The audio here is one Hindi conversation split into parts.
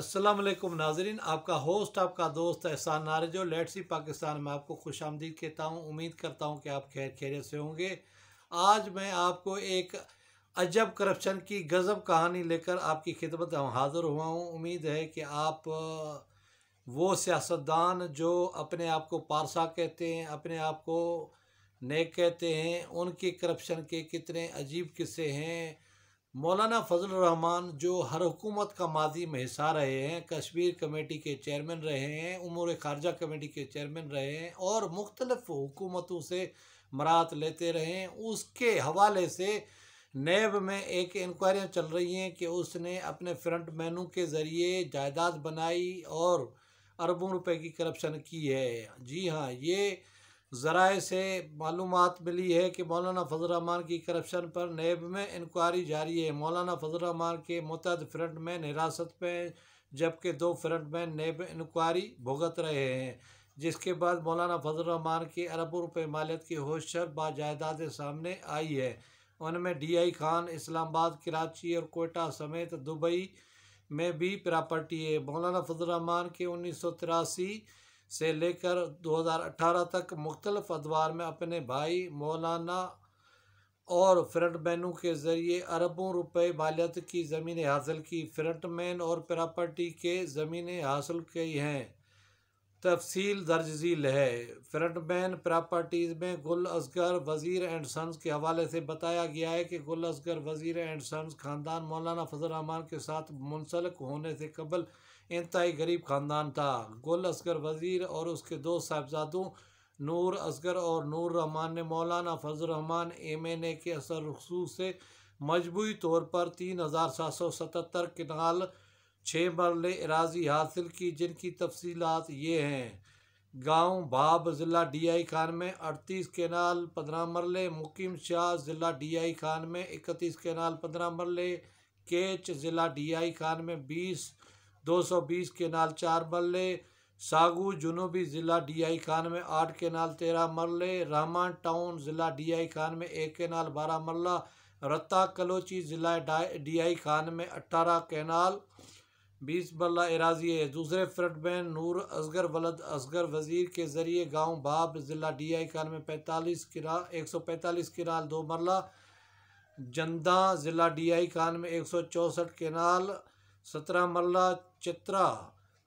अस्सलाम वालेकुम नाजरीन आपका होस्ट आपका दोस्त एहसान नारजो लेट्सी पाकिस्तान में आपको खुश आमदीद कहता हूँ उम्मीद करता हूँ कि आप खैर खैर से होंगे आज मैं आपको एक अजब करप्शन की गज़ब कहानी लेकर आपकी खिदमत हाज़िर हुआ हूँ उम्मीद है कि आप वो सियासतदान जो अपने आप को पारसा कहते हैं अपने आप को नेक कहते हैं उनकी करप्शन के कितने अजीब किस्से हैं मौलाना फजल रहमान जो हर हुकूमत का माजी में हिस्सा रहे हैं कश्मीर कमेटी के चेयरमैन रहे हैं उमूर खारजा कमेटी के चेयरमैन रहे हैं और मुख्तलफ़ हुकूमतों से मरात लेते रहे हैं उसके हवाले से नैब में एक इंक्वायरियाँ चल रही हैं कि उसने अपने फ्रंट मैनू के ज़रिए जायदाद बनाई और अरबों रुपए की करप्शन की है जी हाँ ये ज़राए से मालूम मिली है कि मौलाना फजल रहमान की करप्शन पर नैब में इंक्वायरी जारी है मौलाना फजलरहमान के मुतद फ्रंट में हिरासत में जबकि दो फ्रंट में नैब इंक्वायरी भुगत रहे हैं जिसके बाद मौलाना फजलरहमान की अरबों रुपये मालियत की होशर बाजायदाद सामने आई है उनमें डी आई खान इस्लामाबाद कराची और कोयटा समेत दुबई में भी प्रॉपर्टी है मौलाना फजलरहमान के उन्नीस सौ तिरासी से लेकर 2018 तक मुख्तलफ अदवार में अपने भाई मौलाना और फ्रंटमैनों के ज़रिए अरबों रुपए मालियत की ज़मीनें हासिल की फ्रंटमैन और प्रॉपर्टी के ज़मीनें हासिल की हैं तफसील दर्ज झील है फ्रंटमैन प्रॉपर्टीज़ में गुल असगर वज़ीर एंड सन्स के हवाले से बताया गया है कि गुल असगर वज़ीर एंड सन्स ख़ानदान मौलाना फजल रहमान के साथ मुंसलिक होने से कबल इंतहाई गरीब ख़ानदान था गुल असगर वज़ीर और उसके दो साहबजादों नूर असगर और नूर रहमान ने Maulana Fazal Rehman M N A के असर रसूस से मजबूरी तौर पर तीन हज़ार सात सौ सतहत्तर किनाल छः मरले एराजी हासिल की जिनकी तफसीलत ये हैं गाँव भाब ज़िला डी आई खान में अड़तीस केनाल पंद्रह मरले मुकीम शाह ज़िला डी आई खान में इकतीस केनाल पंद्रह मरले केच ज़िला डी आई खान में बीस 220 केनाल चार मरले सागू जुनूबी ज़िला डीआई खान में आठ केनाल तेरह मरले रहमान टाउन ज़िला डीआई खान में एक केनाल बारह मरला रत्ता कलोची ज़िला डीआई खान में अट्ठारह केनाल बीस मरला एराजी है दूसरे फ्रंट में नूर असगर वलद असगर वज़ीर के ज़रिए गांव बाब ज़िला डीआई खान में पैंतालीस किरा एक सौ पैंतालीस किराल दो मरला जंदा ज़िला आई खान में एक सौ चौंसठ केनाल सत्रह मल्ला चित्रा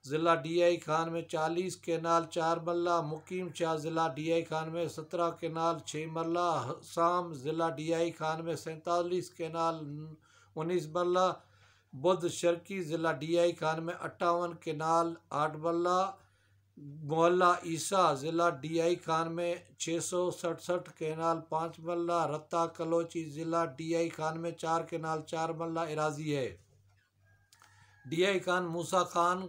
ज़िला डीआई खान में चालीस केनाल चार मल्ला मुकीम शाह ज़िला डीआई खान में सत्रह केनाल छः मल्ला शाम ज़िला डीआई खान में सैंतालीस केनाल उन्नीस मल्ला बुद्ध शर्की ज़िला डीआई खान में अट्ठावन केनाल आठ मल्ला मोहल्ला ईसा ज़िला डीआई खान में छः सौ सड़सठ केनाल पाँच मल्ला रत्ता कलोची ज़िला आई खान में चार केनाल चार मल्ला इराजी है डीआई खान मूसा खान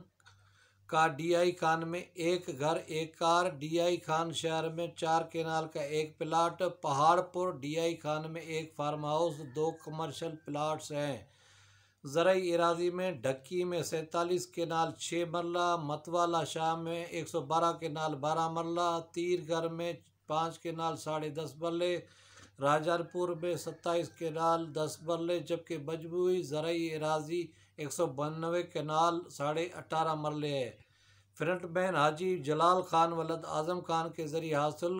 का डीआई खान में एक घर एक कार डीआई खान शहर में चार केनाल का एक प्लाट पहाड़पुर डीआई खान में एक फार्म हाउस दो कमर्शियल प्लाट्स हैं ज़रई इरादी में ढक्की में सैंतालीस केनाल छः मरला मतवाला शाह में एक सौ बारह केनाल बारह मरला तीरगढ़ में पाँच केनाल साढ़े दस मरले राजारपुर में सत्ताईस केनाल दस मरले जबकि मजमू ज़रूरी एराजी एक सौ बानवे केनाल साढ़े अठारह मरले है फ्रंट मैन हाजी जलाल खान वलद आज़म खान के ज़रिए हासिल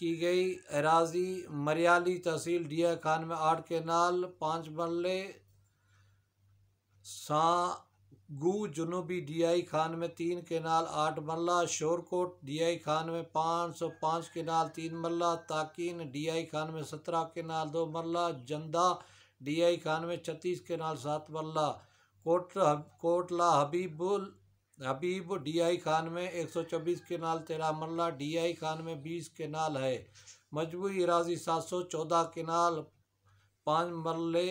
की गई एराजी मरियाली तहसील डिया खान में आठ केनाल पाँच मरले सा गु जुनूबी डीआई खान में तीन केनाल आठ मल्ला शोरकोट डीआई खान में पाँच सौ पाँच केनाल तीन मल्ला डी डीआई खान में सत्रह केनाल दो मल्ला जंदा डीआई खान में छत्तीस केनाल सात मल्ला कोट कोटला हबीबुल हबीब डीआई खान में एक सौ चौबीस केनाल तेरह मल्ला डीआई खान में बीस केनाल है मजबूरी इराजी सात सौ चौदह केनाल पाँच मरले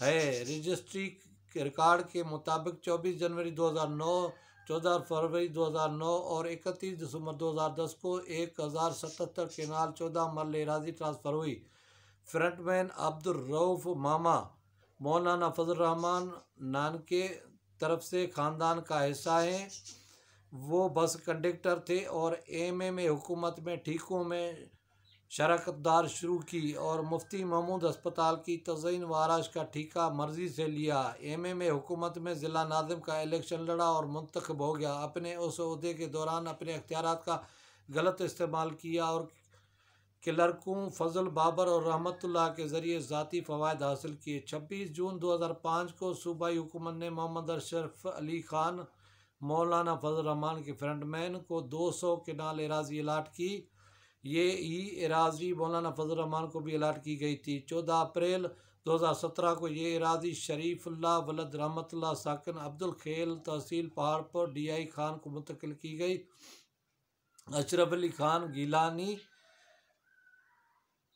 है रजिस्ट्री के रिकॉर्ड के मुताबिक 24 जनवरी 2009 14 फरवरी 2009 और 31 दिसंबर 2010 को एक हज़ार सतहत्तर के नाल चौदह मरल एराजी ट्रांसफ़र हुई फ्रंटमैन अब्दुलरऊफ़ मामा मौलाना फजल रहमान नानके तरफ से ख़ानदान का हिस्सा हैं वो बस कंडक्टर थे और एम एम ए हुकूमत में ठीकों में दार शुरू की और मुफ्ती महमूद अस्पताल की तजयन व का ठीका मर्जी से लिया एम एम ए हुकूमत में ज़िला नाजिम का इलेक्शन लड़ा और मंतखब हो गया अपने उस अहदे के दौरान अपने अख्तियार का गलत इस्तेमाल किया और क्लर्कों फजल बाबर और रहमतुल्लाह के ज़रिए ज़ाती फ़वाद हासिल किए छब्बीस जून दो हज़ार पाँच को सूबाई हुकूमत ने मोहम्मद अशरफ अली खान मौलाना फजल रहमान के फ्रंटमैन को दो सौ के नाल एराजी अलाट की ये ही एराजी मौलाना फजल रहमान को भी अलाट की गई थी चौदह अप्रैल 2017 को ये इराजी शरीफुल्ला वलद रहमत साकिन अब्दुल खेल तहसील पहाड़पुर डीआई खान को मुंतकिल की गई अशरफ अली खान गीलानी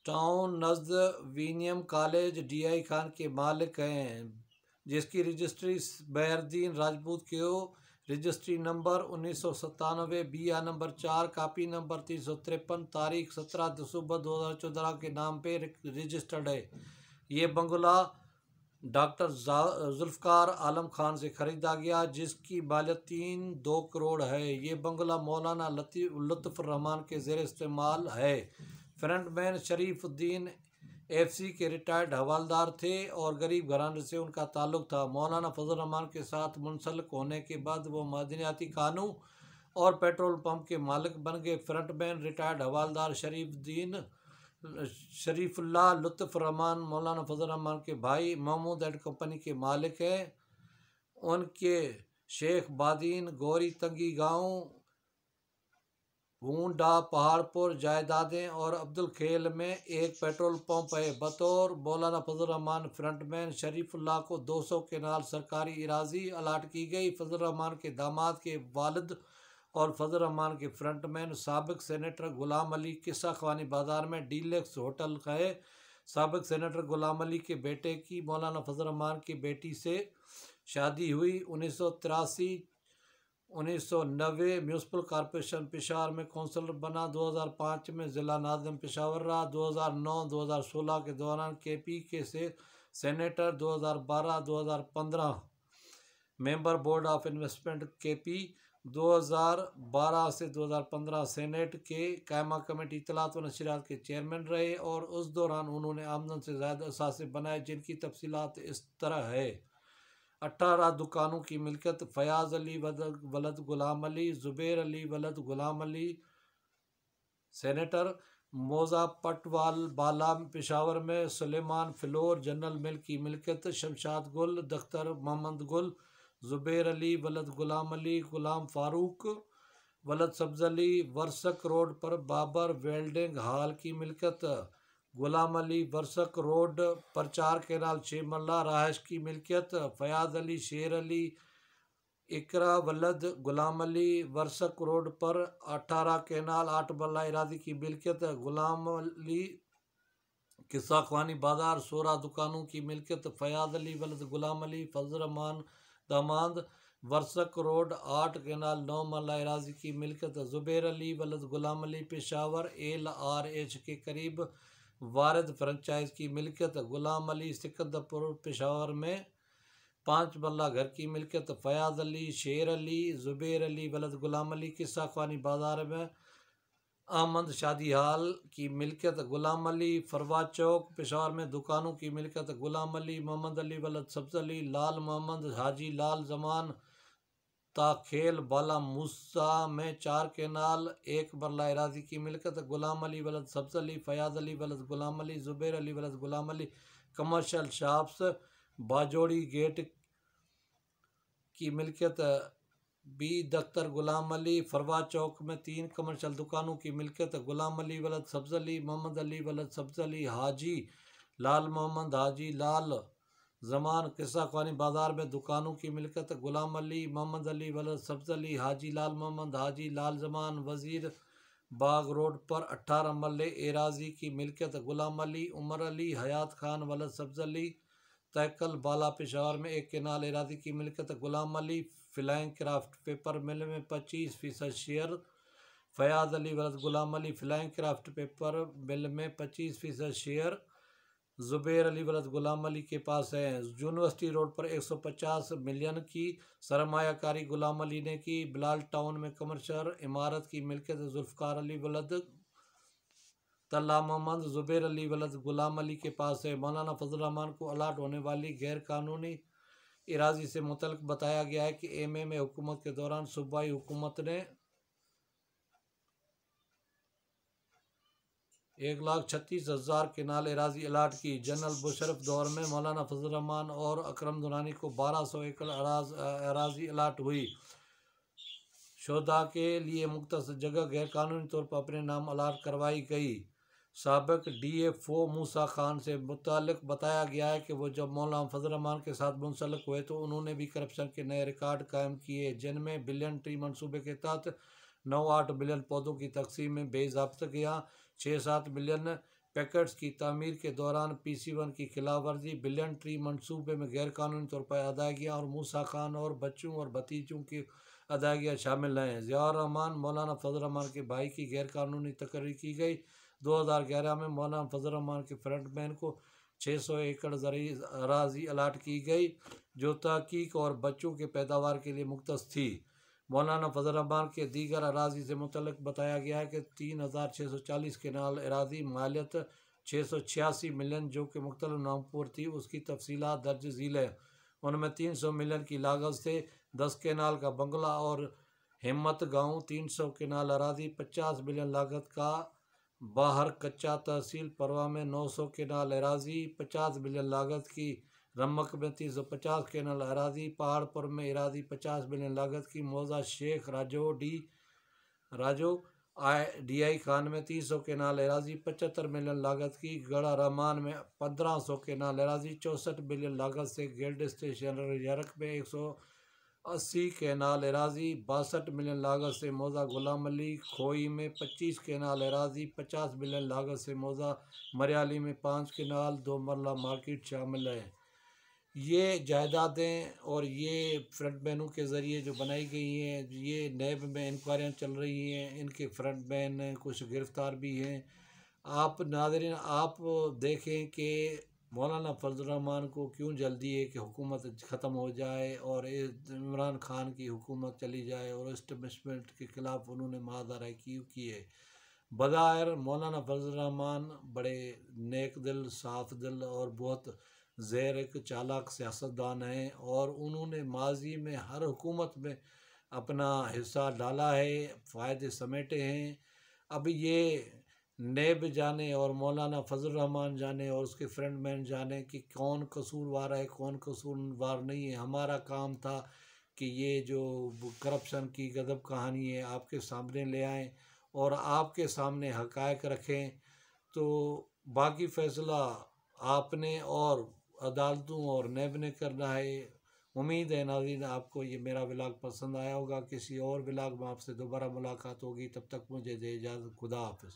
टाउन नजद वीनियम कॉलेज डीआई खान के मालिक हैं जिसकी रजिस्ट्री बहरदीन राजपूत के रजिस्ट्री नंबर उन्नीस सौ सत्तानवे बी आ नंबर चार कापी नंबर तीन सौ तिरपन तारीख सत्रह दिसंबर दो हज़ार चौदह के नाम पे रजिस्टर्ड है ये बंगला डॉक्टर जुल्फकार आलम खान से ख़रीदा गया जिसकी बाल तीन दो करोड़ है ये बंगला मौलाना लतीफ़ रहमान के जेर इस्तेमाल है फ्रंटमैन शरीफुद्दीन एफसी के रिटायर्ड हवालदार थे और गरीब घराने से उनका ताल्लुक था मौलाना फजल रहमान के साथ मुंसलिक होने के बाद वो मादनियाती कानू और पेट्रोल पंप के मालिक बन गए फ्रंटमैन रिटायर्ड हवालदार दीन शरीफुल्ला लुत्फ रहमान मौलाना फजल रहमान के भाई महमूद एंड कंपनी के मालिक हैं उनके शेख बादीन गौरी तंगी गांव भूडा पहाड़पुर जायदादें और अब्दुल खेल में एक पेट्रोल पंप है बतौर मौलाना फजलरहमान फ्रंटमैन शरीफुल्ला को 200 के नाल सरकारी इराजी अलाट की गई फजलरहमान के दामाद के वालद और फजल रहमान के फ्रंटमैन सबक सेनेटर गुलाम अली किस्सा खानी बाज़ार में डीलक्स होटल गए सबक सेनेटर गुलाम अली के बेटे की मौलाना फजल रहमान की बेटी से शादी हुई उन्नीस सौ तिरासी 1990 म्यूनसिपल कॉरपोरेशन पिशावर में कौंसलर बना 2005 में ज़िला नाजम पिशावर रहा 2009-2016 के दौरान के पी के से senator 2012-2015 member board of investment K P 2012 से 2015 सेनेट के कायमा कमेटी इतलात व नशरियात के चेयरमैन रहे और उस दौरान उन्होंने आमदन से ज़्यादा असासे बनाए जिनकी तफसीत इस तरह है अट्ठारह दुकानों की मिलकत फयाज़ अली वलद गुलाम अली ज़ुबैर अली वलद गुलाम अली सेनेटर मोज़ा पटवाल बालाम पेशावर में सुलेमान फिलोर जनरल मिल की मिलकत शमशाद गुल दख्तर मोहम्मद गुल ज़ुबैर अली वलद गुलाम अली गुलाम फ़ारूक वलद सब्ज़ अली वर्सक रोड पर बाबर वेल्डिंग हाल की मिलकत गुलाम अली बरसक रोड पर चार नाल छः मल्ला राहश की मिल्कियत फयाद अली शेर अली इकरा वलद गुलाम अली वर्षक रोड पर अठारह केनाल आठ मल्ला इरादी की मिल्कियत गुलाम अली किस्सा खानी बाजार सोरा दुकानों की मिल्कियत फ़याद अली वलद गुलाम अली फजरमान दामाद वर्षक रोड आठ केनाल नौ मल्ला इराजी की मिल्कियत ज़ुबैर अली वलद Ghulam Ali Peshawar L R H के करीब वारद फ्रेंचाइज की मिलकियत गुलाम अली सिकंदरपुर पेशावर में पाँच मल्ला घर की मिलकियत फयाज अली शेर अली जुबेर अली बलद गुलाम अली किस्सा खानी बाज़ार में आमद शादी हाल की मिलकियत गुलाम अली फरवा चौक पेशावर में दुकानों की मिलकियत गुलाम अली मोहम्मद अली बलद सब्ज अली लाल मोहम्मद हाजी लाल जमान खेल बाला मुस्सा में चार केनाल एक बरला इराजी की मिलकत गुलाम अली वलद सब्ज अली फयाज अली वलद गुलाम अली ज़ुबैर अली वलद Ghulam Ali commercial shops Bajauri gate की मिलकत बी दख्तर गुलाम अली फरवा चौक में तीन कमर्शल दुकानों की मिलकत गुलाम अली वलद सब्ज अली मोहम्मद अली वलद सब्ज अली हाजी लाल मोहम्मद हाजी लाल जमान किस्सा खानी बाजार में दुकानों की मिलकत गुलाम अली मोहम्मद अली वल सब्ज अली हाजी लाल मोहम्मद हाजी लाल जमान वजीर बाग रोड पर अट्ठारह मल्ले एराजी की मिलकत गुलाम अली उमर अली हयात खान वल सब्ज अली तैकल बाला पिशावर में एक केनाल एराजी की मिलकत Ghulam Ali flying craft paper mill में पच्चीस फीसद शेयर फयाज अली वलद Ghulam Ali flying craft paper mill में पच्चीस फीसद शेयर ज़ुबैर अली वलद गुलाम अली के पास है यूनिवर्सिटी रोड पर 150 मिलियन की सरमाकारी गुलाम अली ने की बिलाल टाउन में कमर्शल इमारत की मिल्कियत जुल्फ़ार अली वलद तला मोहम्मद ज़ुबैर अली वलद गुलाम अली के पास है मौलाना फजल रहमान को अलाट होने वाली गैरकानूनी इराजी से मुतल बताया गया है कि एम ए में हुकूमत के दौरान सूबाई हुकूमत ने एक लाख छत्तीस हज़ार के नाल एराजी अलाट की जनरल मुशरफ दौर में मौलाना फजल रहमान और अक्रम दुरानी को बारह सौ एकड़ एराजी अलाट हुई शोधा के लिए मुख्त जगह गैरकानूनी तौर पर अपने नाम अलाट करवाई गई सबक D F O Musa Khan से मुतक बताया गया है कि वो जब मौलाना रहमान के साथ मुंसलिक हुए तो उन्होंने भी करप्शन के नए रिकॉर्ड कायम किए जिनमें बिलियन ट्री मनसूबे के तहत नौ आठ बिलियन पौधों की तकसीम में बेजाबत गया छः सात मिलियन पैकेट्स की तमीर के दौरान पी सी वन की खिलाफ वर्जी बिलियन ट्री मनसूबे में गैरकानूनी तौर पर अदायगियाँ और मूसा खान और बच्चों और भतीजों की अदायगियाँ शामिल हैं रहमान मौलाना फजल रहमान के भाई की गैरकानूनी तकरीर की गई दो हज़ार ग्यारह में मौलाना फजल रहमान के फ्रंटमैन को छः सौ एकड़ जरिए अराजी अलाट की गई जो तहकीक और बच्चों के पैदावार के लिए मुख्त थी मौलाना फजल रमान के दीगर अराजी से मुतल बताया गया है कि तीन हज़ार छः सौ चालीस केनाल अराजी मालियत छः सौ छियासी मिलियन जो कि मुख्तल नामपुर थी उसकी तफसी दर्ज झील है उनमें तीन सौ मिलियन की लागत से दस केनाल का बंगला और हिम्मत गांव तीन सौ केनाल अराजी पचास मिलियन लागत का बाहर कच्चा तहसील परवा में नौ सौ केनाल अराजी पचास मिलियन लागत की रमक में तीन सौ पचास कैनल अराजी पहाड़पुर में इराजी पचास मिलियन लागत की मौजा शेख राजो डी राजो आई डी आई खान में तीन सौ केनाल एराजी पचहत्तर मिलियन लागत की गड़ा रहमान में पंद्रह सौ केनाल एराजी चौंसठ मिलियन लागत से गिल्ड स्टेशन यरक में एक सौ अस्सी केनाल एराजी बासठ मिलियन लागत से मौजा गुलाम अली खोई में पच्चीस केनाल एराजी पचास मिलियन लागत से मौजा मरियाली में पाँच केनाल दो मरला मार्केट शामिल है ये जायदादें और ये फ्रंट मैनों के ज़रिए जो बनाई गई हैं ये नैब में इंक्वायरियाँ चल रही हैं इनके फ्रंट मैन कुछ गिरफ़्तार भी हैं आप नादरीन आप देखें कि मौलाना फजलरहमान को क्यों जल्दी है कि हुकूमत ख़त्म हो जाए और इमरान खान की हुकूमत चली जाए और इस्टबलिशमेंट के ख़िलाफ़ उन्होंने मादारा क्यों की है बज़ाहिर मौलाना फजलरहमान बड़े नेक दिल साफ दिल और बहुत ज़ैर एक चालाक सियासतदान हैं और उन्होंने माजी में हर हुकूमत में अपना हिस्सा डाला है फ़ायदे समेटे हैं अब ये नेब जाने और मौलाना फजल रहमान जाने और उसके फ्रेंड मैन जाने कि कौन कसूरवार है कौन कसूरवार नहीं है हमारा काम था कि ये जो करप्शन की गदब कहानी है आपके सामने ले आएँ और आपके सामने हकायक रखें तो बाकी फ़ैसला आपने और अदालतों और नैब ने करना है उम्मीद है नाजीन आपको ये मेरा ब्लाग पसंद आया होगा किसी और ब्लाग में आपसे दोबारा मुलाकात होगी तब तक मुझे दे इजाज़त खुदा हाफ